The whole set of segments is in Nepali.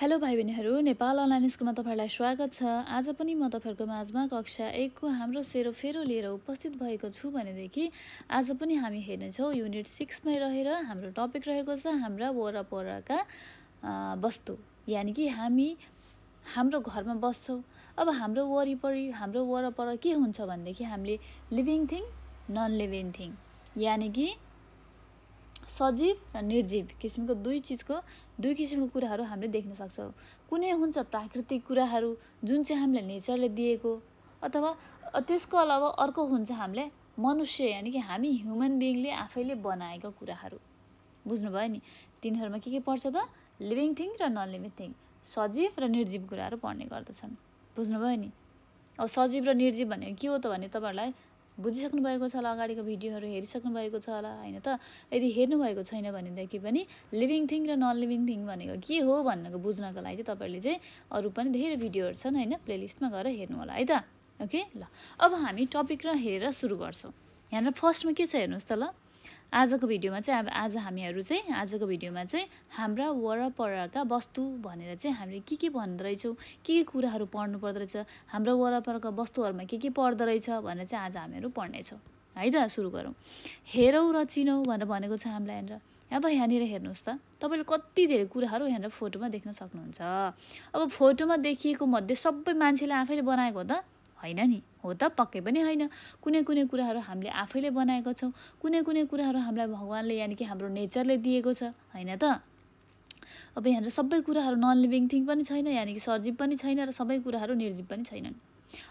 हेलो भाइ बहिनीहरू नेपाल अनलाइन स्कुलमा तपाईँहरूलाई स्वागत छ आज पनि म तपाईँहरूको माझमा कक्षा एकको हाम्रो सेरोफेरो लिएर उपस्थित भएको छु भनेदेखि आज पनि हामी हेर्नेछौँ युनिट सिक्समै रहेर हाम्रो टपिक रहेको छ हाम्रा वरपरका वस्तु यानि कि हामी हाम्रो घरमा बस्छौँ अब हाम्रो वरिपरि हाम्रो वरपर के हुन्छ भनेदेखि हामीले living thing non living thing यानि कि सजीव र निर्जीव किसिमको दुई चिजको दुई किसिमको कुराहरू हामीले देख्न सक्छौँ कुनै हुन्छ प्राकृतिक कुराहरू जुन चाहिँ हामीले नेचरले दिएको अथवा त्यसको अलावा अर्को हुन्छ हामीले मनुष्य यानि कि हामी ह्युमन बिइङले आफैले बनाएको कुराहरू बुझ्नुभयो नि तिनीहरूमा के के पर्छ त लिभिङ थिङ र नन लिभिङ थिङ सजीव र निर्जीव कुराहरू पढ्ने गर्दछन् बुझ्नुभयो नि अब सजीव र निर्जीव भनेको के हो त भने तपाईँहरूलाई बुझिसक्नु भएको छ होला अगाडिको भिडियोहरू हेरिसक्नु भएको छ होला होइन त यदि हेर्नुभएको छैन भनेदेखि पनि लिभिङ थिङ र नन लिभिङ थिङ भनेको के हो भन्नको बुझ्नको लागि चाहिँ तपाईँले चाहिँ अरू पनि धेरै भिडियोहरू छन् होइन प्लेलिस्टमा गएर हेर्नु होला है त ओके ल अब हामी टपिक र हेरेर सुरु गर्छौँ यहाँनिर फर्स्टमा के छ हेर्नुहोस् त ल आजको भिडियोमा चाहिँ अब आज हामीहरू चाहिँ आजको भिडियोमा चाहिँ हाम्रा वरपरका वस्तु भनेर चाहिँ हामीले के के रहेछौँ के के कुराहरू पढ्नु पर्दो रहेछ हाम्रो वरपरका वस्तुहरूमा के के रहेछ भनेर चाहिँ आज हामीहरू पढ्नेछौँ है त सुरु गरौँ हेरौँ र चिनौँ भनेर भनेको छ हामीलाई यहाँनिर अब यहाँनिर हेर्नुहोस् त तपाईँले कति धेरै कुराहरू यहाँनिर फोटोमा देख्न सक्नुहुन्छ अब फोटोमा देखिएको मध्ये सबै मान्छेले आफैले बनाएको त होइन नि हो त पक्कै पनि होइन कुनै कुनै कुराहरू हामीले आफैले बनाएको छौँ कुनै कुनै कुराहरू हामीलाई भगवान्ले यानि कि हाम्रो नेचरले दिएको छ होइन त अब यहाँनिर सबै कुराहरू नन लिभिङ थिङ पनि छैन यानि कि सजीव पनि छैन र सबै कुराहरू निर्जीव पनि छैनन्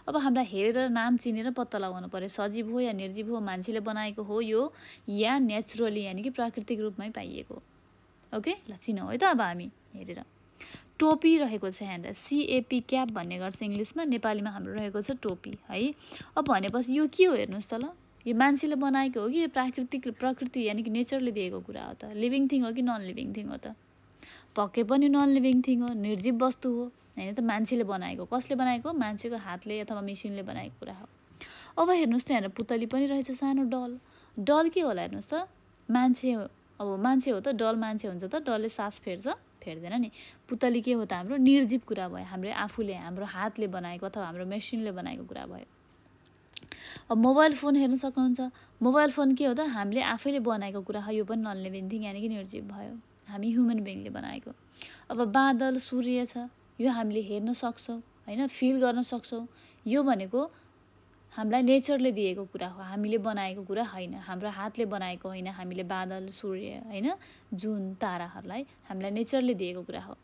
अब हामीलाई हेरेर नाम चिनेर पत्ता लगाउनु पऱ्यो सजीव हो या निर्जीव हो मान्छेले बनाएको हो यो या नेचुरली यानि कि प्राकृतिक रूपमै पाइएको ओके ल चिनौँ है त अब हामी हेरेर टोपी रहेको छ यहाँनिर सिएपी क्याप भन्ने गर्छ इङ्ग्लिसमा नेपालीमा हाम्रो रहेको छ टोपी है अब भनेपछि यो के हो हेर्नुहोस् त ल यो मान्छेले बनाएको हो कि यो प्राकृतिक प्रकृति यानि कि नेचरले दिएको कुरा हो त लिभिङ थिङ हो कि नन लिभिङ थिङ हो त पक्कै पनि नन लिभिङ थिङ हो निर्जीव वस्तु हो होइन त मान्छेले बनाएको कसले बनाएको मान्छेको हातले अथवा मेसिनले बनाएको कुरा हो अब हेर्नुहोस् त यहाँनिर पुतली पनि रहेछ सानो डल डल के होला हेर्नुहोस् त मान्छे अब मान्छे हो त डल मान्छे हुन्छ त डलले सास फेर्छ फेर्दैन नि पुतली के हो त हाम्रो निर्जीव कुरा भयो हाम्रो आफूले हाम्रो हातले बनाएको अथवा हाम्रो मेसिनले बनाएको कुरा भयो अब मोबाइल फोन हेर्न सक्नुहुन्छ मोबाइल फोन के हो त हामीले आफैले बनाएको कुरा हो यो पनि नन लिभिङ थिङ यानि कि निर्जीव भयो हामी ह्युमन बिङले बनाएको अब बादल सूर्य छ यो हामीले हेर्न सक्छौँ होइन फिल गर्न सक्छौँ यो भनेको हामीलाई नेचरले दिएको कुरा हो हामीले बनाएको कुरा होइन हाम्रो हातले बनाएको होइन हामीले बादल सूर्य होइन जुन ताराहरूलाई हामीलाई नेचरले दिएको कुरा हो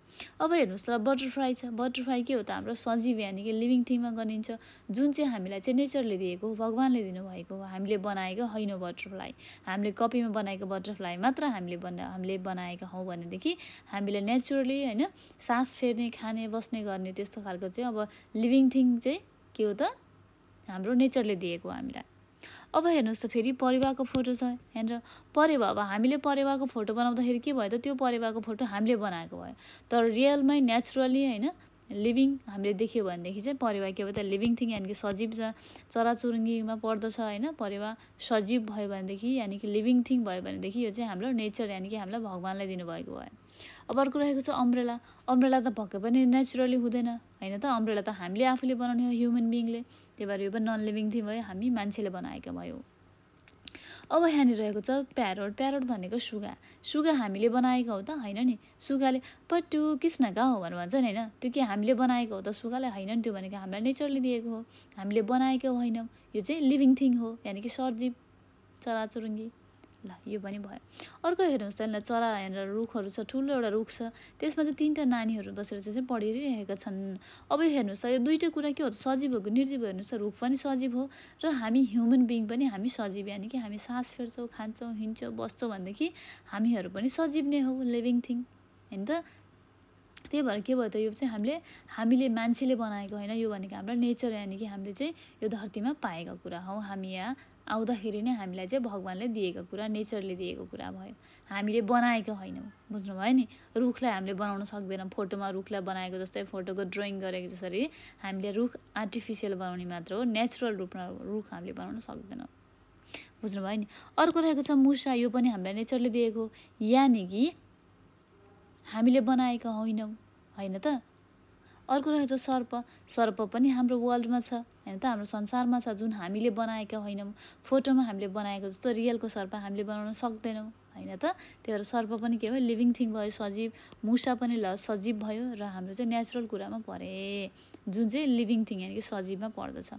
अब हेर्नुहोस् त बटरफ्लाई छ बटरफ्लाई के हो त हाम्रो सजीव यानि कि लिभिङ थिङमा गनिन्छ जुन चाहिँ हामीलाई चाहिँ नेचरले दिएको हो भगवान्ले दिनुभएको हो हामीले बनाएको होइन बटरफ्लाई हामीले कपीमा बनाएको बटरफ्लाई मात्र हामीले बना हामीले बनाएका हौँ भनेदेखि हामीले नेचुरली होइन सास फेर्ने खाने बस्ने गर्ने त्यस्तो खालको चाहिँ अब लिभिङ थिङ चाहिँ के हो त हाम्रो नेचरले दिएको हामीलाई अब हेर्नुहोस् त फेरि परेवाको फोटो छ यहाँनिर परेवा अब हामीले परेवाको फोटो बनाउँदाखेरि के भयो त त्यो परेवाको फोटो हामीले बनाएको भयो तर रियलमै नेचुरली होइन लिभिङ हामीले देख्यो भनेदेखि चाहिँ परेवा के भयो त लिभिङ थिङ यानि कि सजीव छ चराचुरुङ्गीमा पर्दछ होइन परेवा सजीव भयो भनेदेखि यानि कि लिभिङ थिङ भयो भनेदेखि यो चाहिँ हाम्रो नेचर यानि कि हामीलाई भगवान्लाई दिनुभएको भयो अब अर्को रहेको छ अम्ब्रेला अम्ब्रेला त भक्कै पनि नेचुरली हुँदैन होइन त अम्ब्रेला त हामीले आफूले बनाउने हो ह्युमन बिङले त्यही भएर यो पनि नन लिभिङ थिङ भयो हामी मान्छेले बनाएका भयौँ अब यहाँनिर रहेको छ प्यारोट प्यारोट भनेको सुगा सुगा हामीले बनाएको हो त होइन नि सुगाले पट्टु कहाँ हो भनेर भन्छ नि होइन त्यो के हामीले बनाएको हो त सुगाले होइन नि त्यो भनेको हामीलाई नेचरले दिएको हो हामीले बनाएको होइनौँ यो चाहिँ लिभिङ थिङ हो यानि कि सर्जीव चराचुरुङ्गी ल यो पनि भयो अर्को हेर्नुहोस् त यसलाई चरा हेरेर रुखहरू छ ठुलो एउटा रुख छ त्यसमा चाहिँ तिनवटा नानीहरू बसेर चाहिँ पढिरहेका छन् अब यो हेर्नुहोस् त यो दुइटै कुरा के हो सजीव हो कि निर्जीव हेर्नुहोस् त रुख पनि सजीव हो र हामी ह्युमन बिङ पनि हामी सजीव यानि कि हामी सास फेर्छौँ खान्छौँ हिँड्छौँ बस्छौँ भनेदेखि हामीहरू पनि सजीव नै हो लिभिङ थिङ होइन त त्यही भएर के भयो त यो चाहिँ हामीले हामीले मान्छेले बनाएको होइन यो भनेको हाम्रो नेचर यानि कि हामीले चाहिँ यो धरतीमा पाएको कुरा हौ हामी यहाँ आउँदाखेरि नै हामीलाई चाहिँ भगवान्ले दिएको कुरा नेचरले दिएको कुरा भयो हामीले बनाएको होइनौँ भयो नि रुखलाई हामीले बनाउन सक्दैनौँ फोटोमा रुखलाई बनाएको जस्तै फोटोको ड्रइङ गरेको जसरी हामीले रुख आर्टिफिसियल बनाउने मात्र हो नेचुरल रूपमा रुख हामीले बनाउन सक्दैनौँ बुझ्नुभयो नि अर्को रहेको छ मुसा यो पनि हामीलाई नेचरले दिएको यानि कि हामीले बनाएका होइनौँ होइन त अर्को रहेछ सर्प सर्प पनि हाम्रो वर्ल्डमा छ होइन त हाम्रो संसारमा छ जुन हामीले बनाएका होइनौँ फोटोमा हामीले बनाएको जस्तो रियलको सर्प हामीले बनाउन सक्दैनौँ होइन त त्यही भएर सर्प पनि के भयो लिभिङ थिङ भयो सजीव मुसा पनि ल सजीव भयो र हाम्रो चाहिँ नेचुरल कुरामा परे जुन चाहिँ लिभिङ थिङ यानि कि सजीवमा पर्दछ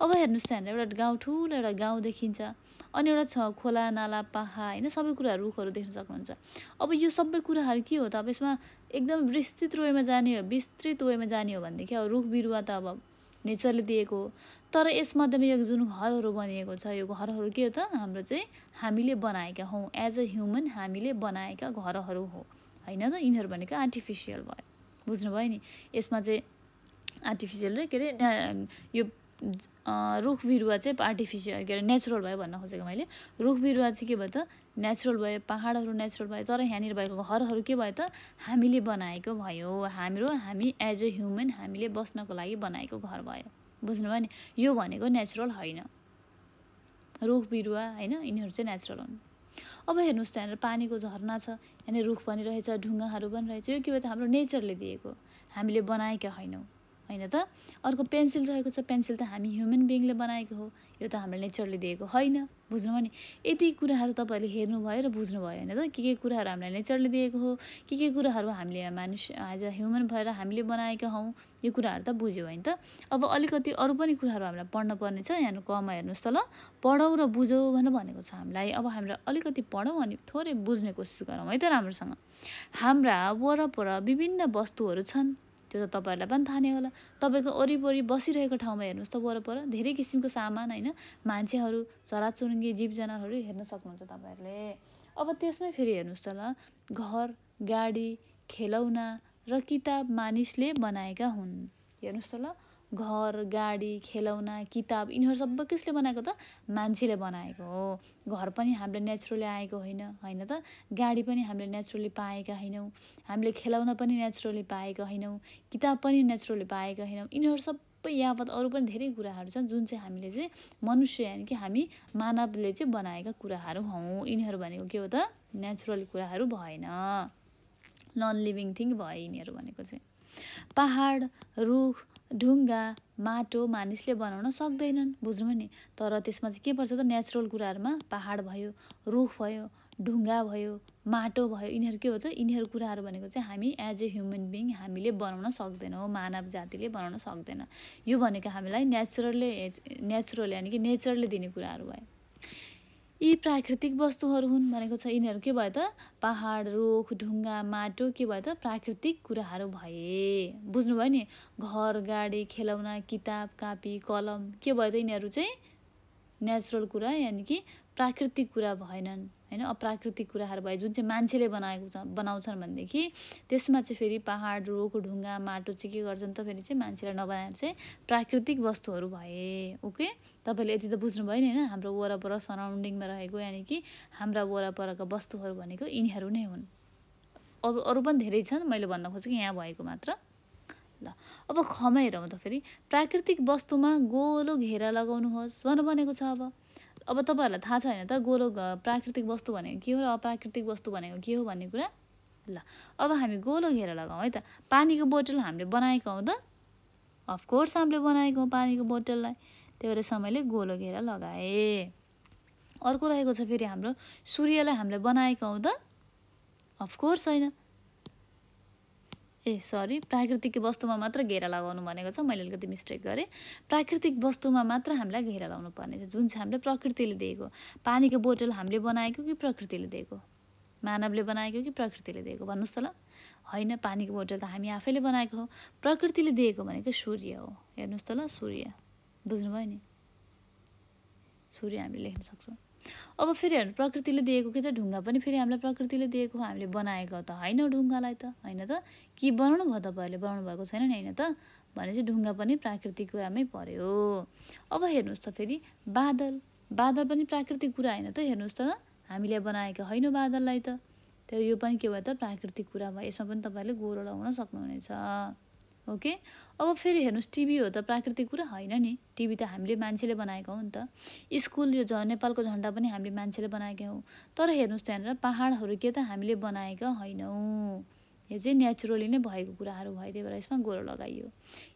अब हेर्नुहोस् त हाम्रो एउटा गाउँ ठुलो एउटा गाउँ देखिन्छ अनि एउटा छ खोला नाला पाहा होइन सबै कुराहरू रुखहरू देख्न सक्नुहुन्छ अब यो सबै कुराहरू के हो त अब यसमा एकदम विस्तृत वेमा जाने हो विस्तृत वेमा जाने हो भनेदेखि अब रुख बिरुवा त अब नेचरले दिएको तर तर यसमध्येमा यो जुन घरहरू बनिएको छ यो घरहरू के हो त हाम्रो चाहिँ हामीले बनाएका हौ एज अ ह्युमन हामीले बनाएका घरहरू हो होइन त यिनीहरू भनेको आर्टिफिसियल भयो बुझ्नुभयो नि यसमा चाहिँ आर्टिफिसियल र के अरे यो रुख बिरुवा चाहिँ आर्टिफिसियल के अरे नेचुरल भयो भन्न खोजेको मैले रुख बिरुवा चाहिँ के भयो त नेचुरल भयो पाहाडहरू नेचुरल भयो तर यहाँनिर भएको घरहरू के भयो त हामीले बनाएको भयो हाम्रो हामी एज अ ह्युमन हामीले बस्नको लागि बनाएको घर भयो बुझ्नुभयो नि यो भनेको नेचुरल होइन रुख बिरुवा होइन यिनीहरू चाहिँ नेचुरल हुन् अब हेर्नुहोस् त्यहाँनिर पानीको झरना छ यहाँनिर रुख पनि रहेछ ढुङ्गाहरू पनि रहेछ यो के भयो त हाम्रो नेचरले दिएको हामीले बनाएका होइनौँ होइन त अर्को पेन्सिल रहेको छ पेन्सिल त हामी ह्युमन बिङले बनाएको हो यो त हाम्रो नेचरले दिएको होइन बुझ्नुभयो नि यति कुराहरू तपाईँहरूले हेर्नुभयो र बुझ्नुभयो होइन त के के कुराहरू हामीलाई नेचरले दिएको हो के के कुराहरू हामीले मानिस एज अ ह्युमन भएर हामीले बनाएका हौँ यो कुराहरू त बुझ्यो होइन त अब अलिकति अरू पनि कुराहरू हामीलाई पढ्न पर्ने छ यहाँ कमा हेर्नुहोस् त ल पढौँ र बुझौँ भनेर भनेको छ हामीलाई अब हामीलाई अलिकति पढौँ अनि थोरै बुझ्ने कोसिस गरौँ है त राम्रोसँग हाम्रा वरपर विभिन्न वस्तुहरू छन् त्यो त तपाईँहरूलाई पनि थाहा नै होला तपाईँको वरिपरि बसिरहेको ठाउँमा हेर्नुहोस् त वरपर धेरै किसिमको सामान होइन मान्छेहरू चराचुरुङ्गी जीव जनावरहरू हेर्न सक्नुहुन्छ तपाईँहरूले अब त्यसमै फेरि हेर्नुहोस् त ल घर गाडी खेलौना र किताब मानिसले बनाएका हुन् हेर्नुहोस् त ल घर गाडी खेलौना किताब यिनीहरू सबै कसले बनाएको त मान्छेले बनाएको हो घर पनि हामीले नेचुरली आएको होइन होइन त गाडी पनि हामीले नेचुरली पाएका होइनौँ हामीले खेलाउन पनि नेचुरली पाएका होइनौँ किताब पनि नेचुरली पाएका होइनौँ यिनीहरू सबै यावत अरू पनि धेरै कुराहरू छन् जुन चाहिँ हामीले चाहिँ मनुष्य यानि कि हामी मानवले चाहिँ बनाएका कुराहरू हौ यिनीहरू भनेको के हो त नेचुरल कुराहरू भएन नन लिभिङ थिङ भयो यिनीहरू भनेको चाहिँ पाहाड रुख ढुङ्गा माटो मानिसले बनाउन सक्दैनन् बुझ्नुभयो नि तर त्यसमा चाहिँ के पर्छ त नेचुरल कुराहरूमा पाहाड भयो रुख भयो ढुङ्गा भयो माटो भयो यिनीहरू के हो त यिनीहरू कुराहरू भनेको चाहिँ हामी एज ए ह्युमन बिङ हामीले बनाउन सक्दैनौँ मानव जातिले बनाउन सक्दैन यो भनेको हामीलाई नेचुरलले नेचुरल यानि कि नेचरले दिने कुराहरू भयो यी प्राकृतिक वस्तुहरू हुन् भनेको छ यिनीहरू के भयो त पाहाड रुख ढुङ्गा माटो के भयो त प्राकृतिक कुराहरू भए बुझ्नुभयो नि घर गाडी खेलौना किताब कापी कलम के भयो त यिनीहरू चाहिँ नेचुरल कुरा यानि कि प्राकृतिक कुरा भएनन् होइन अप्राकृतिक कुराहरू भयो जुन चाहिँ मान्छेले बनाएको छ बनाउँछन् भनेदेखि त्यसमा चाहिँ फेरि पाहाड रुख ढुङ्गा माटो चाहिँ के गर्छन् त फेरि चाहिँ मान्छेले नबनाएर चाहिँ प्राकृतिक वस्तुहरू भए ओके तपाईँले यति त बुझ्नुभयो नि होइन हाम्रो वरपर सराउन्डिङमा रहेको यानि कि हाम्रा वरपरका वस्तुहरू भनेको यिनीहरू नै हुन् अरू अरू पनि धेरै छन् मैले भन्न कि यहाँ भएको मात्र ल अब खमा हेरौँ त फेरि प्राकृतिक वस्तुमा गोलो घेरा लगाउनुहोस् भनेर भनेको छ अब अब तपाईँहरूलाई थाहा छ होइन त गोलो प्राकृतिक वस्तु भनेको के हो र अप्राकृतिक वस्तु भनेको के हो भन्ने कुरा ल अब हामी गोलो घेरा लगाउँ है त पानीको बोतल हामीले बनाएको हौँ त अफकोर्स हामीले बनाएको पानीको बोतललाई त्यही भएर समयले गोलो घेरा लगाए अर्को रहेको छ फेरि हाम्रो सूर्यलाई हामीले बनाएको हौँ त अफकोर्स होइन ए सरी प्राकृतिक वस्तुमा मात्र घेरा लगाउनु भनेको छ मैले अलिकति मिस्टेक गरेँ प्राकृतिक वस्तुमा मात्र हामीलाई घेरा लगाउनु पर्ने छ जुन चाहिँ हामीले प्रकृतिले दिएको पानीको बोतल हामीले बनाएको कि प्रकृतिले दिएको मानवले बनाएको कि प्रकृतिले दिएको भन्नुहोस् त ल होइन पानीको बोतल त हामी आफैले बनाएको हो प्रकृतिले दिएको भनेको सूर्य हो हेर्नुहोस् त ल सूर्य बुझ्नुभयो नि सूर्य हामीले लेख्न सक्छौँ अब फेरि हेर्नु प्रकृतिले दिएको के छ ढुङ्गा पनि फेरि हामीलाई प्रकृतिले दिएको हामीले बनाएको त होइन ढुङ्गालाई त होइन त के बनाउनु भयो तपाईँहरूले बनाउनु भएको छैन नि होइन त भने चाहिँ ढुङ्गा पनि प्राकृतिक कुरामै पऱ्यो अब हेर्नुहोस् त फेरि बादल बादल पनि प्राकृतिक कुरा होइन त हेर्नुहोस् त हामीले बनाएको होइन बादललाई त त्यो यो पनि के भयो त प्राकृतिक कुरा भयो यसमा पनि तपाईँहरूले गोरो लगाउन सक्नुहुनेछ ओके अब फेरि हेर्नुहोस् टिभी हो त प्राकृतिक कुरा होइन नि टिभी त हामीले मान्छेले बनाएको हो नि त स्कुल यो झ नेपालको झन्डा पनि हामीले मान्छेले बनाएका हौँ तर हेर्नुहोस् त्यहाँनिर पाहाडहरू के त हामीले बनाएका होइनौँ यो चाहिँ नेचुरली नै भएको कुराहरू भयो त्यही भएर यसमा गोरो लगाइयो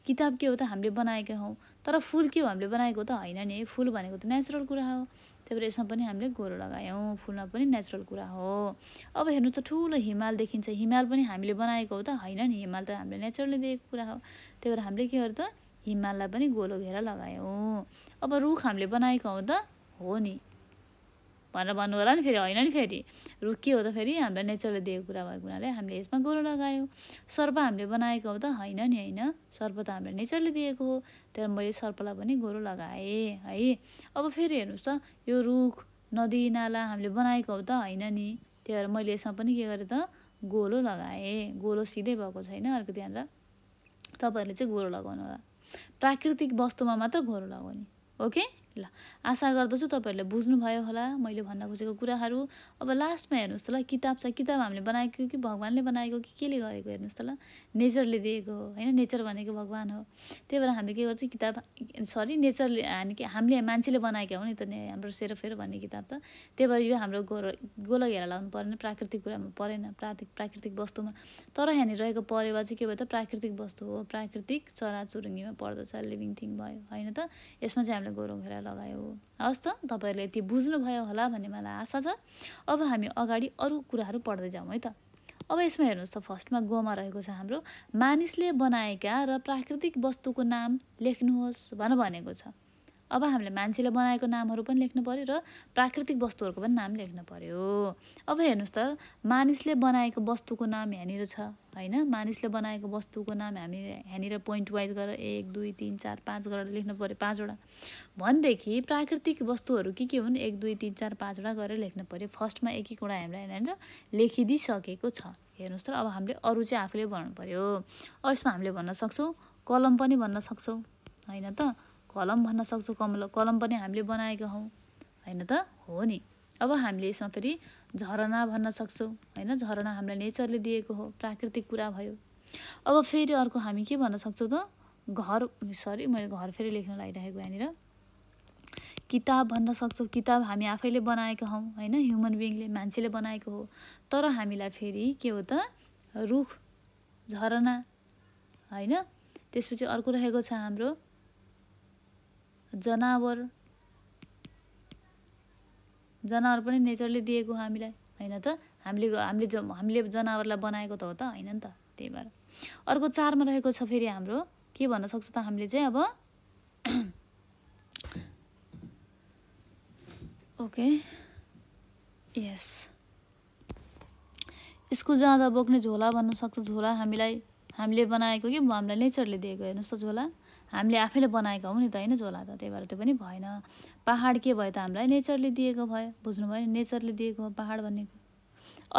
किताब के हो त हामीले बनाएका हौँ तर फुल के हो हामीले बनाएको त होइन नि फुल भनेको त नेचुरल कुरा हो त्यही भएर यसमा पनि हामीले गोरो लगायौँ फुलमा पनि नेचुरल कुरा हो अब हेर्नु त ठुलो हिमाल देखिन्छ हिमाल पनि हामीले बनाएको हो त होइन नि हिमाल त हामीले नेचुरली दिएको कुरा हो त्यही भएर हामीले के गर्यो त हिमाललाई पनि गोलो घेरा लगायौँ अब रुख हामीले बनाएको हो त हो नि भनेर भन्नु होला नि फेरि होइन नि फेरि रुख के हो त फेरि हामीलाई नेचरले दिएको कुरा भएको हुनाले हामीले यसमा गोरो लगायौँ सर्प हामीले बनाएको हो त होइन नि होइन सर्प त हामीले नेचरले दिएको हो तर मैले सर्पलाई पनि गोरो लगाएँ है अब फेरि हेर्नुहोस् त यो रुख नदी नाला हामीले बनाएको हो त होइन नि त्यही भएर मैले यसमा पनि के गरेँ त गोलो लगाएँ गोलो सिधै भएको छैन अलिकति यहाँनिर तपाईँहरूले चाहिँ गोरो लगाउनु होला प्राकृतिक वस्तुमा मात्र गोरो लगाउने ओके ल आशा गर्दछु तपाईँहरूले बुझ्नुभयो होला मैले भन्न खोजेको कुराहरू अब लास्टमा हेर्नुहोस् त ल किताब छ किताब हामीले बनाएको कि भगवान्ले बनाएको कि केले गरेको हेर्नुहोस् त ल नेचरले दिएको हो होइन नेचर भनेको भगवान् हो त्यही भएर हामीले के गर्छौँ किताब सरी नेचरले हामी हामीले मान्छेले बनाएको हो नि त हाम्रो सेरोफेरो भन्ने किताब त त्यही भएर यो हाम्रो गोर गोलो घेरा लाउनु परेन प्राकृतिक कुरामा परेन प्राकृतिक प्राकृतिक वस्तुमा तर यहाँनिर रहेको परेवा चाहिँ के भयो त प्राकृतिक वस्तु हो प्राकृतिक चराचुरुङ्गीमा पर्दछ लिभिङ थिङ भयो होइन त यसमा चाहिँ हामीले गोरु घेरा लगायो हस् त तपाईँहरूले यति बुझ्नुभयो होला भन्ने मलाई आशा छ अब हामी अगाडि अरू कुराहरू पढ्दै जाउँ है त अब यसमा हेर्नुहोस् त फर्स्टमा गोमा रहेको छ हाम्रो मानिसले बनाएका र प्राकृतिक वस्तुको नाम लेख्नुहोस् भनेर भनेको छ अब हामीले मान्छेले बनाएको नामहरू पनि लेख्नु पऱ्यो र प्राकृतिक वस्तुहरूको पनि नाम लेख्नु पऱ्यो अब हेर्नुहोस् त मानिसले बनाएको वस्तुको नाम यहाँनिर छ होइन मानिसले बनाएको वस्तुको नाम हामी यहाँनिर पोइन्ट वाइज गरेर एक दुई तिन चार पाँच गरेर लेख्नु पऱ्यो पाँचवटा भनेदेखि प्राकृतिक वस्तुहरू के के हुन् एक दुई तिन चार पाँचवटा गरेर लेख्नु पऱ्यो फर्स्टमा एक एकवटा हामीलाई यहाँनिर लेखिदिइसकेको छ हेर्नुहोस् त अब हामीले अरू चाहिँ आफूले भन्नु पऱ्यो यसमा हामीले भन्न सक्छौँ कलम पनि भन्न सक्छौँ होइन त कलम भन्न सक्छौँ कमल कलम पनि हामीले बनाएका हौँ होइन त हो नि अब हामीले यसमा फेरि झरना भन्न सक्छौँ होइन झरना हामीलाई नेचरले दिएको हो प्राकृतिक कुरा भयो अब फेरि अर्को हामी के भन्न सक्छौँ त घर सरी मैले घर फेरि लेख्न लागिरहेको यहाँनिर किताब भन्न सक्छौँ किताब हामी आफैले बनाएका हौँ होइन ह्युमन बिङले मान्छेले बनाएको हो तर हामीलाई फेरि के हो त रुख झरना होइन त्यसपछि अर्को रहेको छ हाम्रो जनावर जनावर पनि नेचरले दिएको हामीलाई होइन त हामीले हामीले ज हामीले जनावरलाई बनाएको त हो त होइन नि त त्यही भएर अर्को चारमा रहेको छ फेरि हाम्रो के भन्न सक्छु त हामीले चाहिँ अब ओके यस स्कुल जाँदा बोक्ने झोला भन्न सक्छ झोला हामीलाई हामीले बनाएको कि हामीलाई नेचरले दिएको हेर्नुहोस् त झोला हामीले आफैले बनाएका हौ नि त होइन झोला त त्यही भएर त्यो पनि भएन पाहाड के भयो त हामीलाई नेचरले दिएको भयो बुझ्नुभयो नि नेचरले दिएको हो पाहाड भन्ने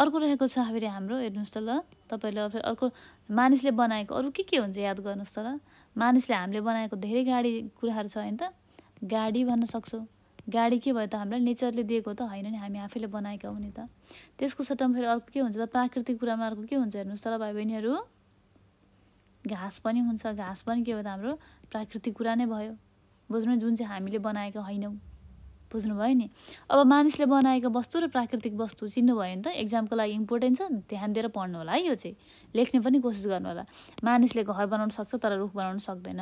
अर्को रहेको छ फेरि हाम्रो हेर्नुहोस् त ल तपाईँहरूले अर्को मानिसले बनाएको अरू के के हुन्छ याद गर्नुहोस् त ल मानिसले हामीले बनाएको धेरै गाडी कुराहरू छ होइन त गाडी भन्न सक्छौँ गाडी के भयो त हामीलाई नेचरले दिएको त होइन नि हामी आफैले बनाएका हो नि त त्यसको सट्टामा फेरि अर्को के हुन्छ त प्राकृतिक कुरामा अर्को के हुन्छ हेर्नुहोस् त ल भाइ बहिनीहरू घाँस पनि हुन्छ घाँस पनि के भयो त हाम्रो प्राकृतिक कुरा नै भयो बुझ्नु जुन चाहिँ हामीले बनाएका होइनौँ बुझ्नुभयो नि अब मानिसले बनाएको वस्तु र प्राकृतिक वस्तु चिन्नुभयो नि त एक्जामको लागि इम्पोर्टेन्ट छ ध्यान दिएर पढ्नु होला है यो चाहिँ लेख्ने पनि कोसिस गर्नु होला मानिसले घर बनाउन सक्छ तर रुख बनाउन सक्दैन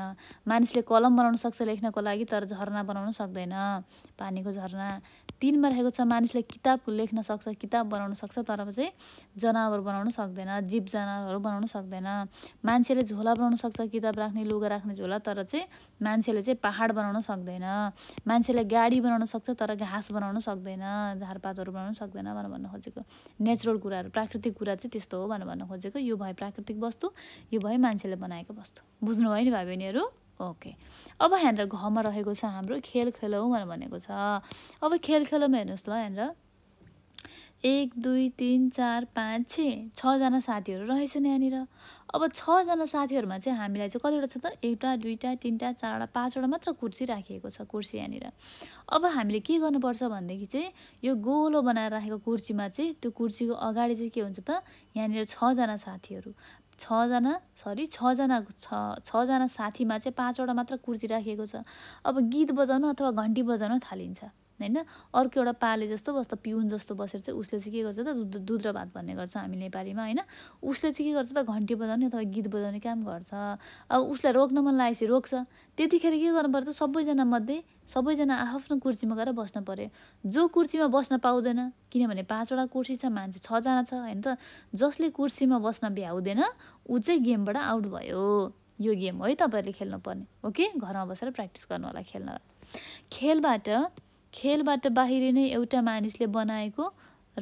मानिसले कलम बनाउन सक्छ लेख्नको लागि तर झरना बनाउन सक्दैन पानीको झरना तिनमा रहेको छ मानिसले किताब लेख्न सक्छ किताब बनाउन सक्छ तर चाहिँ जनावर बनाउन सक्दैन जीव जनावरहरू बनाउन सक्दैन मान्छेले झोला बनाउन सक्छ किताब राख्ने लुगा राख्ने झोला तर चाहिँ मान्छेले चाहिँ पाहाड बनाउन सक्दैन मान्छेले गाडी बनाउन सक्छ तर घाँस बनाउन सक्दैन झारपातहरू बनाउन सक्दैन भनेर भन्न खोजेको नेचुरल कुराहरू प्राकृतिक कुरा चाहिँ त्यस्तो हो भनेर भन्न खोजेको यो यो भयो प्राकृतिक वस्तु यो भयो मान्छेले बनाएको वस्तु बुझ्नुभयो नि भाइ बहिनीहरू ओके अब यहाँनिर घरमा रहेको छ हाम्रो खेल खेलौँ भनेर भनेको छ अब खेल खेलौँ हेर्नुहोस् ल यहाँनिर एक दुई तिन चार पाँच छ छजना साथीहरू रहेछन् यहाँनिर अब छजना साथीहरूमा चाहिँ हामीलाई चाहिँ कतिवटा छ त एउटा दुईवटा तिनवटा चारवटा पाँचवटा मात्र कुर्सी राखिएको छ कुर्सी यहाँनिर अब हामीले के गर्नुपर्छ भनेदेखि चाहिँ यो गोलो बनाएर राखेको कुर्सीमा चाहिँ त्यो कुर्सीको अगाडि चाहिँ के हुन्छ त यहाँनिर छजना साथीहरू छजना सरी छजना छ छजना साथीमा चाहिँ पाँचवटा मात्र कुर्सी राखिएको छ अब गीत बजाउन अथवा घन्टी बजाउन थालिन्छ होइन अर्को एउटा पाले जस्तो बस्दा पिउन जस्तो बसेर चाहिँ उसले चाहिँ के गर्छ त दुध दुध्र र भात भन्ने गर्छ हामी नेपालीमा होइन उसले चाहिँ के गर्छ त घन्टी बजाउने अथवा गीत बजाउने काम गर्छ अब उसलाई रोक्न मन लागेपछि रोक्छ त्यतिखेर के गर्नु सबैजना मध्ये सबैजना आफ्नो कुर्सीमा गएर बस्न पऱ्यो जो कुर्सीमा बस्न पाउँदैन किनभने पाँचवटा कुर्सी छ मान्छे छजना छ होइन त जसले कुर्सीमा बस्न भ्याउँदैन ऊ चाहिँ गेमबाट आउट भयो यो गेम हो है तपाईँहरूले खेल्नुपर्ने ओके घरमा बसेर प्र्याक्टिस गर्नु होला खेल्नलाई खेलबाट खेलबाट बाहिरिने एउटा मानिसले बनाएको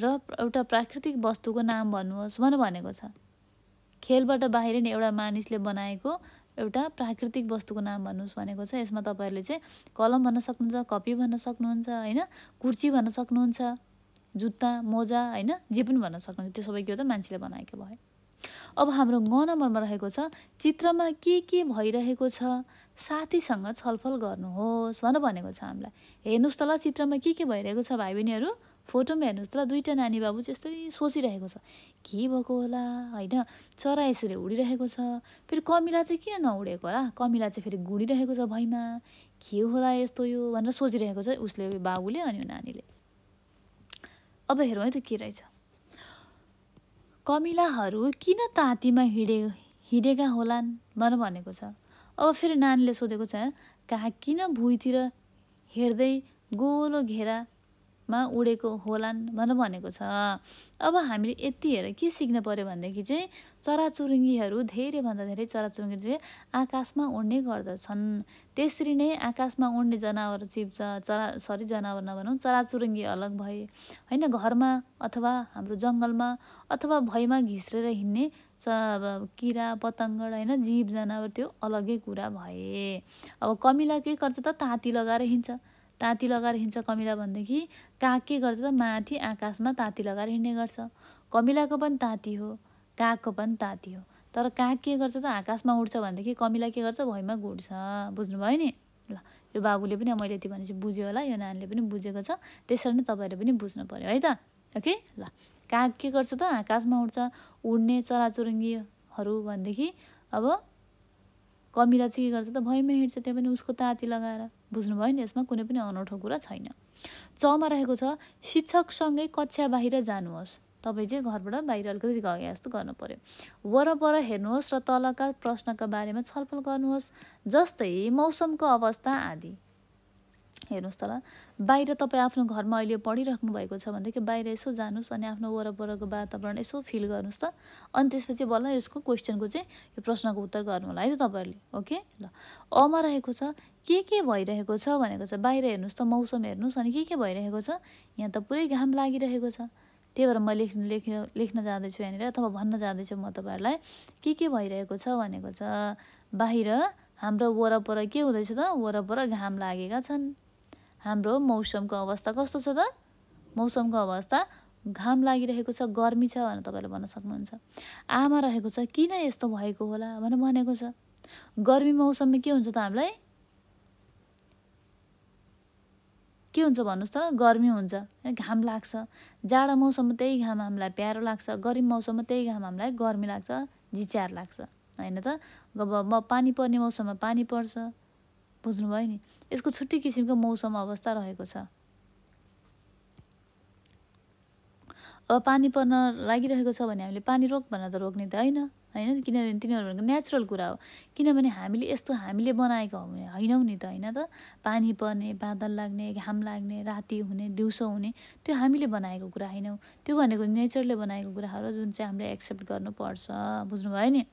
र एउटा प्राकृतिक वस्तुको नाम भन्नुहोस् भनेर भनेको छ खेलबाट बाहिरिने एउटा मानिसले बनाएको एउटा प्राकृतिक वस्तुको नाम भन्नुहोस् भनेको छ यसमा तपाईँहरूले चाहिँ कलम भन्न सक्नुहुन्छ कपी भन्न सक्नुहुन्छ होइन कुर्ची भन्न सक्नुहुन्छ जुत्ता मोजा होइन जे पनि भन्न सक्नुहुन्छ त्यो सबै के हो त मान्छेले बनाएको भयो अब हाम्रो ग नम्बरमा रहेको छ चित्रमा के के भइरहेको छ साथीसँग छलफल गर्नुहोस् भनेर भनेको छ हामीलाई हेर्नुहोस् त ल चित्रमा के के भइरहेको छ भाइ बहिनीहरू फोटोमा हेर्नुहोस् त ल दुइटा नानी बाबु चाहिँ यस्तै सोचिरहेको छ के भएको होला होइन चरा यसरी उडिरहेको छ फेरि कमिला चाहिँ किन नउडेको होला कमिला चाहिँ फेरि गुडिरहेको छ भैमा के होला यस्तो यो भनेर सोचिरहेको छ उसले बाबुले अनि नानीले अब हेरौँ है त के रहेछ कमिलाहरू किन तातीमा हिँडे हिँडेका होलान् भनेर भनेको छ अब फेरि नानीले सोधेको छ कहाँ किन भुइँतिर हेर्दै गोलो घेरामा उडेको होलान् भनेर भनेको छ अब हामीले यति हेरेर के सिक्नु पऱ्यो भनेदेखि चाहिँ चराचुरुङ्गीहरू धेरैभन्दा धेरै चराचुरुङ्गी चाहिँ आकाशमा उड्ने गर्दछन् त्यसरी नै आकाशमा उड्ने जनावर जीव चरा सरी जनावर नभनौँ चराचुरुङ्गी अलग भए होइन घरमा अथवा हाम्रो जङ्गलमा अथवा भैमा घिस्रेर हिँड्ने च किरा पतङ्गड होइन जीव जनावर त्यो अलगै कुरा भए अब कमिला के गर्छ त ताती लगाएर हिँड्छ ताती लगाएर हिँड्छ कमिला भनेदेखि काग के गर्छ त माथि आकाशमा ताती लगाएर हिँड्ने गर्छ कमिलाको पनि ताती हो कागको पनि तातियो तर काग के गर्छ त आकाशमा उड्छ भनेदेखि कमिला के गर्छ भैँमा घुट्छ बुझ्नुभयो नि ल यो बाबुले पनि मैले यति भनेपछि बुझ्यो होला यो नानीले पनि बुझेको छ त्यसरी नै तपाईँहरूले पनि बुझ्नु पऱ्यो है त ओके ल काग के गर्छ त आकाशमा उड्छ उड्ने चराचुरुङ्गीहरू भनेदेखि अब कमिला चाहिँ के गर्छ त भैँमा हिँड्छ त्यहाँ पनि उसको ताती लगाएर बुझ्नुभयो नि यसमा कुनै पनि अनौठो कुरा छैन चमा रहेको छ शिक्षकसँगै कक्षा बाहिर जानुहोस् तपाईँ चाहिँ घरबाट बाहिर अलिकति गए जस्तो गर्नु पऱ्यो वरपर हेर्नुहोस् र तलका प्रश्नका बारेमा छलफल गर्नुहोस् जस्तै मौसमको अवस्था आदि हेर्नुहोस् तल बाहिर तपाईँ आफ्नो घरमा अहिले पढिराख्नु भएको छ भनेदेखि बाहिर यसो जानुहोस् अनि आफ्नो वरपरको वातावरण यसो फिल गर्नुहोस् त अनि त्यसपछि बल्ल यसको क्वेसनको चाहिँ यो प्रश्नको उत्तर गर्नु होला है त तपाईँहरूले ओके ल अमा रहेको छ के के भइरहेको छ भनेको छ बाहिर हेर्नुहोस् त मौसम हेर्नुहोस् अनि के के भइरहेको छ यहाँ त पुरै घाम लागिरहेको छ त्यही भएर म लेख लेख्न लेख्न जाँदैछु यहाँनिर अथवा भन्न जाँदैछु म तपाईँहरूलाई के के भइरहेको छ भनेको छ बाहिर हाम्रो वरपर के हुँदैछ त वरपर घाम लागेका छन् हाम्रो मौसमको अवस्था कस्तो छ त मौसमको अवस्था घाम लागिरहेको छ गर्मी छ भनेर तपाईँले भन्न सक्नुहुन्छ आमा रहेको छ किन यस्तो भएको होला भनेर भनेको छ गर्मी मौसममा के हुन्छ त हामीलाई के हुन्छ भन्नुहोस् त गर्मी हुन्छ घाम लाग्छ जाडो मौसममा त्यही घाम हामीलाई प्यारो लाग्छ गरिम मौसममा त्यही घाम हामीलाई गर्मी लाग्छ झिच्यार लाग्छ होइन त अब म पानी पर्ने मौसममा पानी पर्छ बुझ्नुभयो नि यसको छुट्टै किसिमको मौसम अवस्था रहेको छ अब पानी पर्न लागिरहेको छ भने हामीले पानी रोक भनेर त रोक्ने त होइन होइन किनभने तिनीहरू भनेको नेचुरल कुरा हो किनभने हामीले यस्तो हामीले बनाएको हो होइनौँ नि त होइन त पानी पर्ने बादल लाग्ने घाम लाग्ने राति हुने दिउँसो हुने त्यो हामीले बनाएको कुरा होइनौँ त्यो भनेको नेचरले बनाएको कुराहरू जुन चाहिँ हामीले एक्सेप्ट गर्नुपर्छ बुझ्नुभयो नि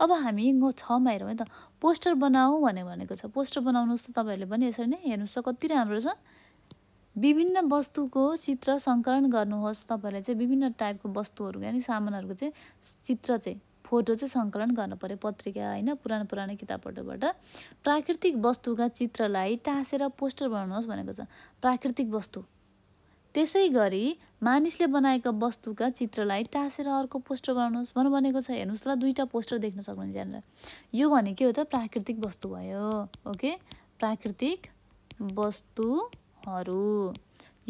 अब हामी छमा हेरौँ है त पोस्टर बनाऊ भनेर भनेको छ पोस्टर बनाउनुहोस् त तपाईँहरूले पनि यसरी नै हेर्नुहोस् त कति राम्रो छ विभिन्न वस्तुको चित्र सङ्कलन गर्नुहोस् तपाईँहरूले चाहिँ विभिन्न टाइपको वस्तुहरू यानि सामानहरूको चाहिँ चित्र चाहिँ फोटो चाहिँ सङ्कलन गर्नु पऱ्यो पत्रिका होइन पुरानो पुरानो किताबहरूबाट प्राकृतिक वस्तुका चित्रलाई टाँसेर पोस्टर बनाउनुहोस् भनेको छ प्राकृतिक वस्तु त्यसै गरी मानिसले बनाएका वस्तुका चित्रलाई टाँसेर अर्को पोस्टर बनाउनुहोस् भनेर भनेको छ हेर्नुहोस् ल दुईवटा पोस्टर देख्न सक्नुहुन्छ यहाँनिर यो भने के हो त प्राकृतिक वस्तु भयो ओके प्राकृतिक वस्तुहरू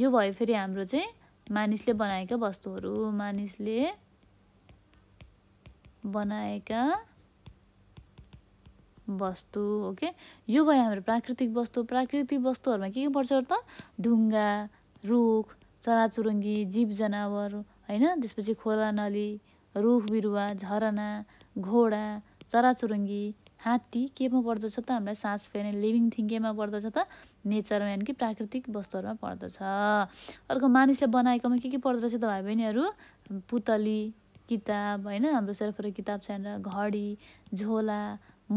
यो भयो फेरि हाम्रो चाहिँ मानिसले बनाएका वस्तुहरू मानिसले बनाएका वस्तु ओके यो भयो हाम्रो प्राकृतिक वस्तु प्राकृतिक वस्तुहरूमा के के पर्छ त ढुङ्गा रुख चराचुरुङ्गी जीव जनावर होइन त्यसपछि खोला नली रुख बिरुवा झरना घोडा चराचुरुङ्गी हात्ती केमा पर्दछ त हामीलाई सास फेर्ने लिभिङ थिङ केमा पर्दछ त नेचरमा यानि कि प्राकृतिक वस्तुहरूमा पर्दछ अर्को मानिसले बनाएकोमा के के पर्दो रहेछ त भाइ बहिनीहरू पुतली किताब होइन हाम्रो सेल्फहरू किताब छैन घडी झोला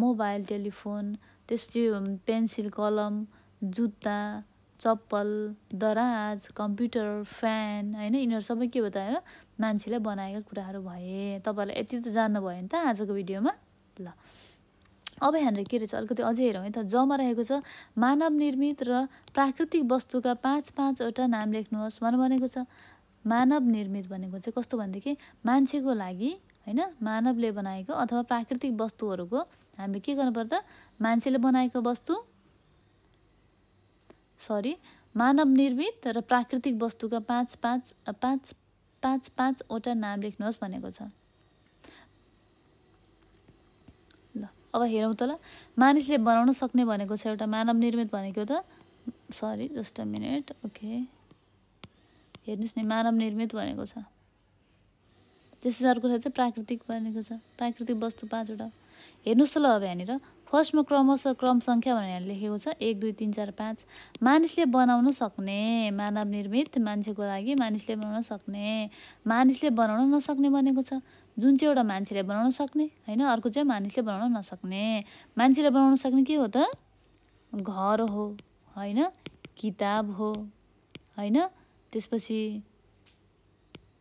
मोबाइल टेलिफोन त्यसपछि पेन्सिल कलम जुत्ता चप्पल दराज कम्प्युटर फ्यान होइन यिनीहरू सबै के हो त मान्छेले बनाएका कुराहरू भए तपाईँहरूलाई यति त भयो नि त आजको भिडियोमा ल अब यहाँनिर के रहेछ अलिकति अझै हेरौँ है त जमा रहेको छ मानव निर्मित र प्राकृतिक वस्तुका पाँच पाँचवटा नाम लेख्नुहोस् भनेर भनेको छ मानव निर्मित भनेको चाहिँ कस्तो भनेदेखि मान्छेको लागि होइन मानवले बनाएको अथवा प्राकृतिक वस्तुहरूको हामी के गर्नुपर्छ मान्छेले बनाएको वस्तु सरी मानव निर्मित र प्राकृतिक वस्तुका पाँच पाँच पाँच पाँच पाँचवटा नाम लेख्नुहोस् भनेको छ ल अब हेरौँ त ल मानिसले बनाउन सक्ने भनेको छ एउटा मानव निर्मित भनेको त sorry just a minute okay हेर्नुहोस् नि मानव निर्मित भनेको छ त्यसै अर्को छ चाहिँ प्राकृतिक भनेको छ प्राकृतिक वस्तु पाँचवटा हेर्नुहोस् त ल अब यहाँनिर फर्स्टमा क्रमशः क्रम सङ्ख्या भनेर यहाँ लेखेको छ एक दुई तिन चार पाँच मानिसले बनाउन सक्ने मानव निर्मित मान्छेको लागि मानिसले बनाउन सक्ने मानिसले बनाउन नसक्ने भनेको छ जुन चाहिँ एउटा मान्छेले बनाउन सक्ने होइन अर्को चाहिँ मानिसले बनाउन नसक्ने मान्छेले बनाउन सक्ने के हो त घर हो होइन किताब हो होइन त्यसपछि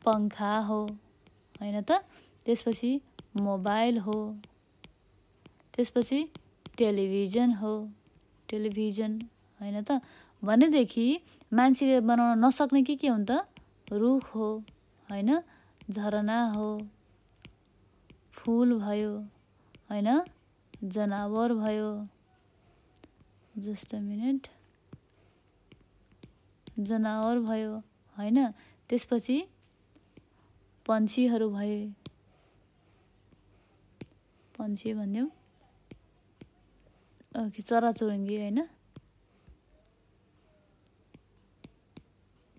पङ्खा हो होइन त त्यसपछि मोबाइल हो त्यसपछि टेलिभिजन हो टेलिभिजन होइन त भनेदेखि मान्छेले बनाउन नसक्ने के के हुन् त रुख हो होइन झरना हो फुल भयो होइन जनावर भयो जस्ट अ मिनट जनावर भयो होइन त्यसपछि पन्छीहरू भए पन्छी भन्यो ओके चराचुरुङ्गी होइन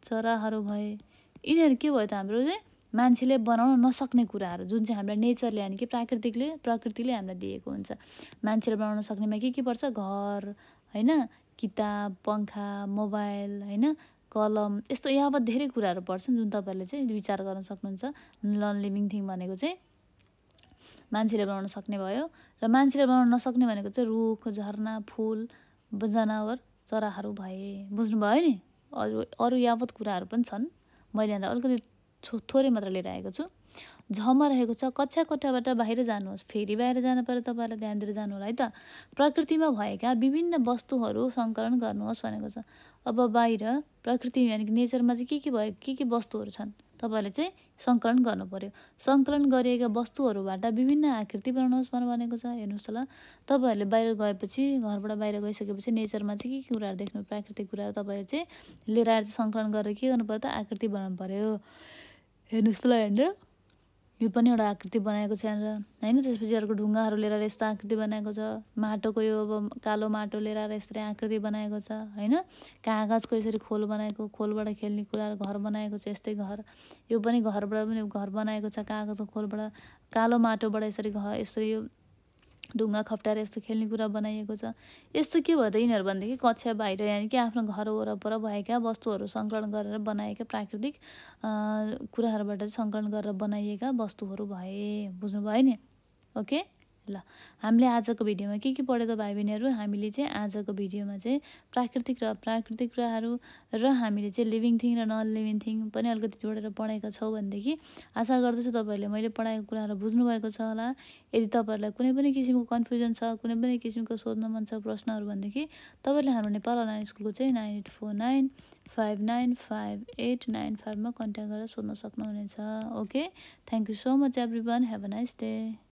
चराहरू भए यिनीहरू के भयो त हाम्रो चाहिँ मान्छेले बनाउन नसक्ने कुराहरू जुन चाहिँ हामीलाई नेचरले अनि कि प्राकृतिकले प्रकृतिले हामीलाई दिएको हुन्छ मान्छेले बनाउन सक्नेमा के के पर्छ घर होइन किताब पङ्खा मोबाइल होइन कलम यस्तो यावत धेरै कुराहरू पर्छन् जुन तपाईँहरूले चाहिँ विचार गर्न सक्नुहुन्छ नन लिभिङ थिङ भनेको चाहिँ मान्छेले बनाउन सक्ने भयो र मान्छेले बनाउन नसक्ने भनेको चाहिँ रुख झरना फुल जनावर चराहरू भए बुझ्नुभयो नि अरू अरू यावत कुराहरू पनि छन् मैले यहाँनिर अलिकति थोरै मात्र लिएर आएको छु झमा रहेको छ कक्षा कोठाबाट बाहिर जानुहोस् फेरि बाहिर जानु पऱ्यो तपाईँलाई दिएर जानु होला है त प्रकृतिमा भएका विभिन्न वस्तुहरू सङ्कलन गर्नुहोस् भनेको छ अब बाहिर प्रकृति यानि कि नेचरमा चाहिँ के के भयो के के वस्तुहरू छन् तपाईँले चाहिँ सङ्कलन गर्नु पऱ्यो सङ्कलन गरिएका वस्तुहरूबाट विभिन्न आकृति बनाउनुहोस् भनेर भनेको छ हेर्नुहोस् ल तपाईँहरूले बाहिर गएपछि घरबाट बाहिर गइसकेपछि नेचरमा चाहिँ के के कुराहरू देख्नु प्राकृतिक कुराहरू तपाईँले चाहिँ लिएर आएर सङ्कलन गरेर के गर्नु पऱ्यो त आकृति बनाउनु पऱ्यो हेर्नुहोस् ल यहाँनिर यो पनि एउटा आकृति बनाएको छ यहाँनिर होइन त्यसपछि अर्को ढुङ्गाहरू लिएर यस्तो आकृति बनाएको छ माटोको यो अब कालो माटो लिएर आएर यसरी आकृति बनाएको छ होइन कागजको यसरी खोल बनाएको खोलबाट खेल्ने कुराहरू घर बनाएको छ यस्तै घर यो पनि घरबाट पनि घर बनाएको छ कागजको खोलबाट कालो माटोबाट यसरी घर यसरी ढुङ्गा खप्टाएर यस्तो खेल्ने कुरा बनाइएको छ यस्तो के भयो त यिनीहरू भनेदेखि कक्षा बाहिर यानि कि आफ्नो घर वरपर भएका वस्तुहरू सङ्कलन गरेर बनाएका प्राकृतिक कुराहरूबाट सङ्कलन गरेर बनाइएका वस्तुहरू भए बुझ्नुभयो नि ओके ल हामीले आजको भिडियोमा के के पढ्यो त भाइ बहिनीहरू हामीले चाहिँ आजको भिडियोमा चाहिँ प्राकृतिक र प्राकृतिक कुराहरू र हामीले चाहिँ लिभिङ थिङ र नन लिभिङ थिङ पनि अलिकति जोडेर पढाएका छौँ भनेदेखि आशा गर्दछु तपाईँहरूले मैले पढाएको कुराहरू बुझ्नुभएको छ होला यदि तपाईँहरूलाई कुनै पनि किसिमको कन्फ्युजन छ कुनै पनि किसिमको सोध्न मन छ प्रश्नहरू भनेदेखि तपाईँहरूले हाम्रो नेपाल अनलाइन स्कुलको चाहिँ nine eight four nine five nine five eight nine फाइभमा कन्ट्याक्ट गरेर सोध्न सक्नुहुनेछ okay thank you so much everyone have a nice day